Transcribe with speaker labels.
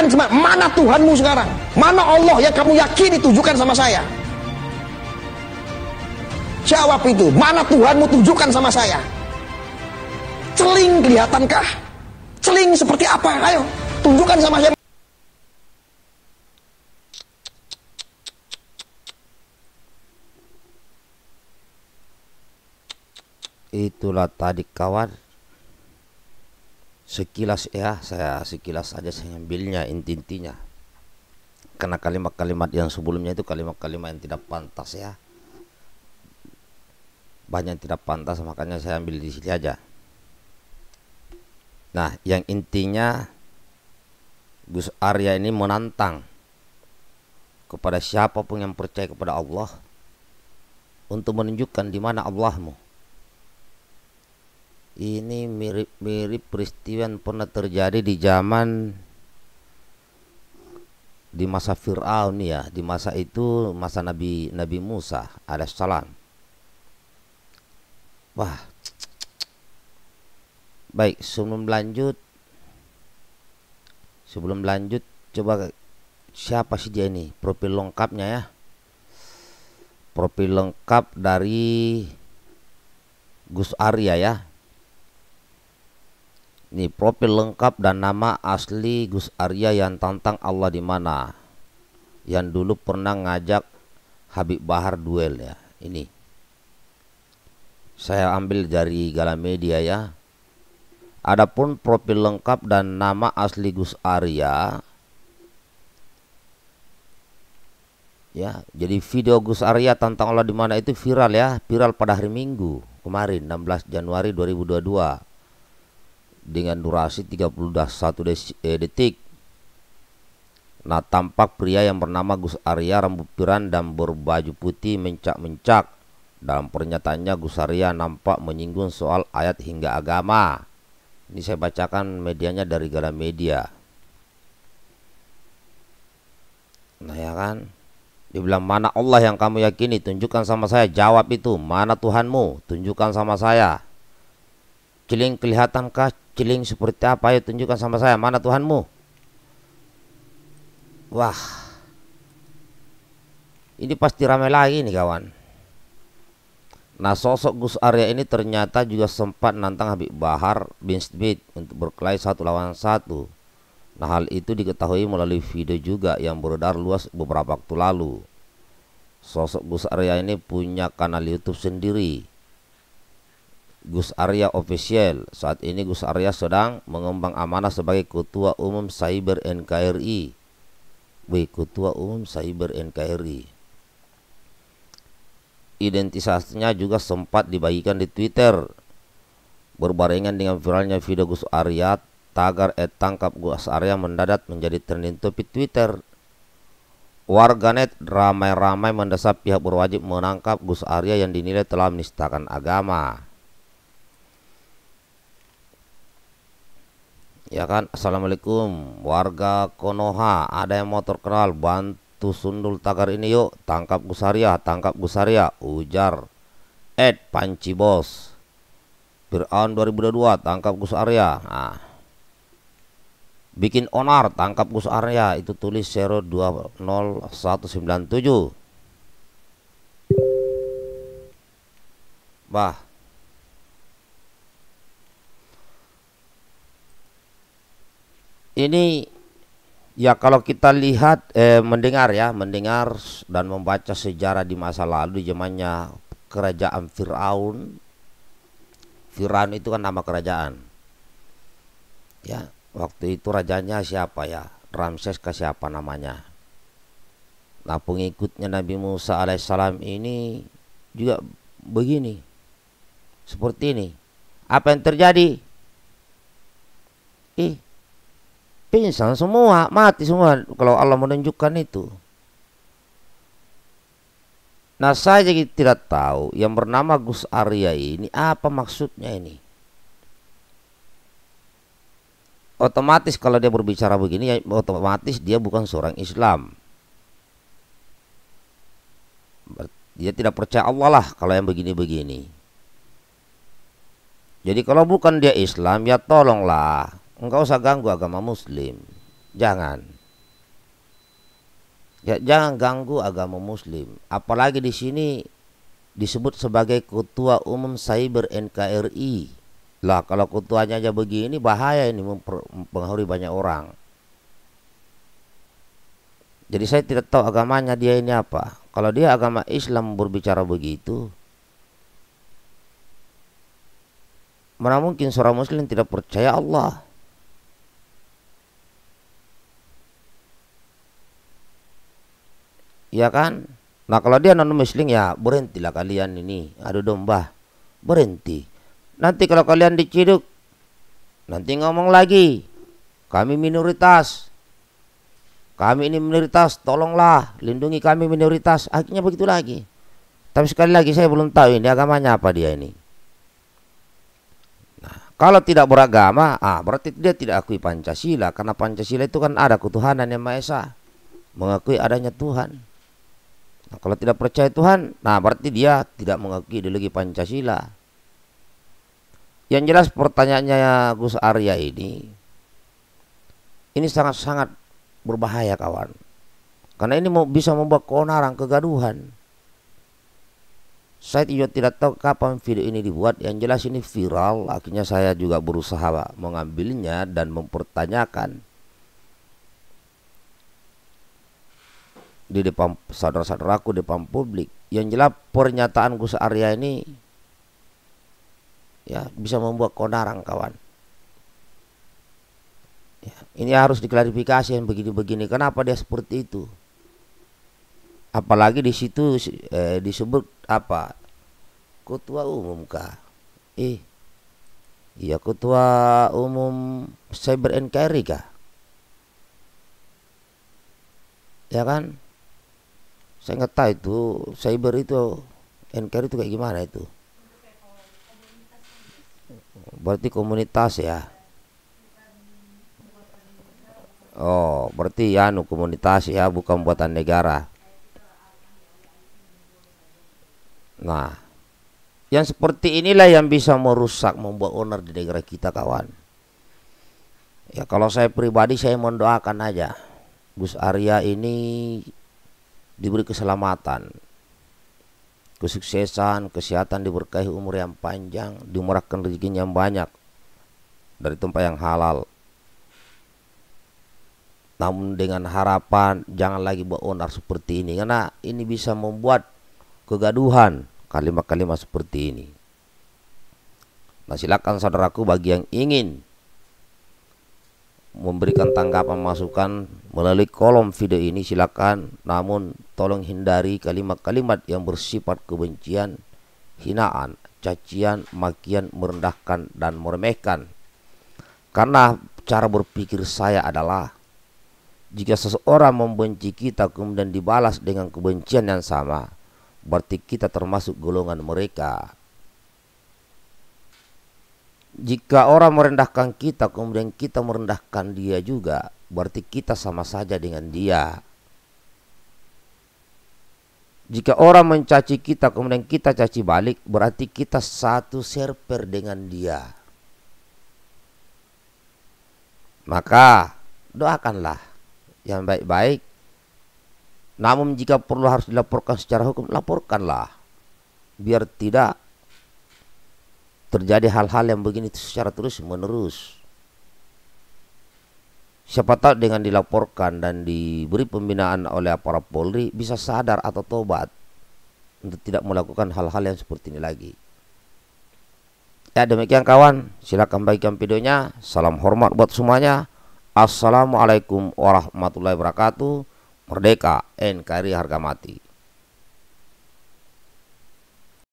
Speaker 1: Tunjukkan mana Tuhanmu sekarang. Mana Allah yang kamu yakini tunjukkan sama saya. Jawab itu, mana Tuhanmu tunjukkan sama saya. Celing kelihatankah? Celing seperti apa? Ayo, tunjukkan sama saya. Itulah tadi kawan sekilas ya saya sekilas aja saya ambilnya inti-intinya karena kalimat-kalimat yang sebelumnya itu kalimat-kalimat yang tidak pantas ya banyak yang tidak pantas makanya saya ambil di sini aja nah yang intinya Gus Arya ini menantang kepada siapapun yang percaya kepada Allah untuk menunjukkan di mana Allahmu ini mirip-mirip peristiwa yang pernah terjadi di zaman di masa Fir'aun ya di masa itu masa Nabi Nabi Musa salam wah baik sebelum lanjut sebelum lanjut coba siapa sih dia ini profil lengkapnya ya profil lengkap dari Gus Arya ya Nih profil lengkap dan nama asli Gus Arya yang tantang Allah di mana? Yang dulu pernah ngajak Habib Bahar duel ya. Ini. Saya ambil dari Galamedia ya. Adapun profil lengkap dan nama asli Gus Arya ya jadi video Gus Arya tantang Allah di mana itu viral ya viral pada hari Minggu kemarin 16 Januari 2022 dengan durasi 31 eh, detik. Nah, tampak pria yang bernama Gus Arya rambut piran dan berbaju putih mencak-mencak. Dalam pernyataannya Gus Arya nampak menyinggung soal ayat hingga agama. Ini saya bacakan medianya dari Gara Media. Nah ya kan, dibilang mana Allah yang kamu yakini? Tunjukkan sama saya. Jawab itu, mana Tuhanmu? Tunjukkan sama saya celing kelihatankah celing seperti apa? Ayo tunjukkan sama saya. Mana Tuhanmu? Wah. Ini pasti ramai lagi nih kawan. Nah sosok Gus Arya ini ternyata juga sempat nantang Habib Bahar bin Smith untuk berkelahi satu lawan satu. Nah hal itu diketahui melalui video juga yang beredar luas beberapa waktu lalu. Sosok Gus Arya ini punya kanal YouTube sendiri Gus Arya official. Saat ini Gus Arya sedang mengembang amanah sebagai Ketua Umum Cyber NKRI. Wih, Ketua Umum Cyber NKRI. Identitasnya juga sempat dibagikan di Twitter. Berbarengan dengan viralnya video Gus Arya, tagar et tangkap Gus Arya mendadak menjadi trending topic Twitter. Warganet ramai-ramai mendesak pihak berwajib menangkap Gus Arya yang dinilai telah menistakan agama. ya kan Assalamualaikum warga Konoha ada yang motor keral, bantu sundul tagar ini yuk tangkap Gusaria tangkap Gusaria ujar Ed Panci Bos Fir'aun 2022 tangkap Arya nah bikin onar tangkap Gus Arya. itu tulis 020197 Bah ini ya kalau kita lihat eh, mendengar ya mendengar dan membaca sejarah di masa lalu zamannya kerajaan Firaun Firaun itu kan nama kerajaan ya waktu itu rajanya siapa ya Ramses ke siapa namanya nah pengikutnya Nabi Musa alaihissalam ini juga begini seperti ini apa yang terjadi ih pingsan semua mati semua kalau Allah menunjukkan itu nah saya jadi tidak tahu yang bernama Gus Arya ini apa maksudnya ini otomatis kalau dia berbicara begini ya otomatis dia bukan seorang Islam dia tidak percaya Allah lah kalau yang begini-begini jadi kalau bukan dia Islam ya tolonglah Engkau usah ganggu agama muslim. Jangan. Ya, jangan ganggu agama muslim. Apalagi di sini disebut sebagai ketua umum cyber NKRI. Lah kalau ketuanya aja begini bahaya ini mempengaruhi banyak orang. Jadi saya tidak tahu agamanya dia ini apa. Kalau dia agama Islam berbicara begitu, mana mungkin seorang muslim tidak percaya Allah? ya kan nah kalau dia non muslim ya berhentilah kalian ini adu domba berhenti nanti kalau kalian diciduk nanti ngomong lagi kami minoritas kami ini minoritas tolonglah lindungi kami minoritas akhirnya begitu lagi tapi sekali lagi saya belum tahu ini agamanya apa dia ini Nah kalau tidak beragama, ah berarti dia tidak akui Pancasila karena Pancasila itu kan ada ketuhanan yang Maha Esa. Mengakui adanya Tuhan. Nah, kalau tidak percaya Tuhan, nah berarti dia tidak mengakui ideologi Pancasila. Yang jelas pertanyaannya Gus Arya ini, ini sangat-sangat berbahaya kawan. Karena ini mau bisa membuat keonaran kegaduhan. Saya juga tidak tahu kapan video ini dibuat. Yang jelas ini viral. Akhirnya saya juga berusaha mengambilnya dan mempertanyakan di depan saudara-saudaraku di depan publik yang jelas pernyataan Gus Arya ini ya bisa membuat konarang kawan ya, ini harus diklarifikasi yang begini-begini kenapa dia seperti itu apalagi di situ eh, disebut apa ketua umum kah eh iya ketua umum cyber inquiry kah ya kan saya nggak tahu itu cyber itu NKRI itu kayak gimana itu berarti komunitas ya oh berarti ya nu komunitas ya bukan buatan negara nah yang seperti inilah yang bisa merusak membuat owner di negara kita kawan ya kalau saya pribadi saya mendoakan aja Gus Arya ini diberi keselamatan kesuksesan kesehatan diberkahi umur yang panjang dimurahkan rezekinya yang banyak dari tempat yang halal namun dengan harapan jangan lagi onar seperti ini karena ini bisa membuat kegaduhan kalimat-kalimat seperti ini nah silakan saudaraku bagi yang ingin memberikan tanggapan masukan melalui kolom video ini silakan namun tolong hindari kalimat-kalimat yang bersifat kebencian hinaan cacian makian merendahkan dan meremehkan karena cara berpikir saya adalah jika seseorang membenci kita kemudian dibalas dengan kebencian yang sama berarti kita termasuk golongan mereka jika orang merendahkan kita kemudian kita merendahkan dia juga, berarti kita sama saja dengan dia. Jika orang mencaci kita kemudian kita caci balik, berarti kita satu server dengan dia. Maka doakanlah yang baik-baik. Namun jika perlu harus dilaporkan secara hukum, laporkanlah. Biar tidak terjadi hal-hal yang begini secara terus menerus. Siapa tahu dengan dilaporkan dan diberi pembinaan oleh para Polri bisa sadar atau tobat untuk tidak melakukan hal-hal yang seperti ini lagi. Ya demikian kawan, silakan bagikan videonya. Salam hormat buat semuanya. Assalamualaikum warahmatullahi wabarakatuh. Merdeka NKRI harga mati.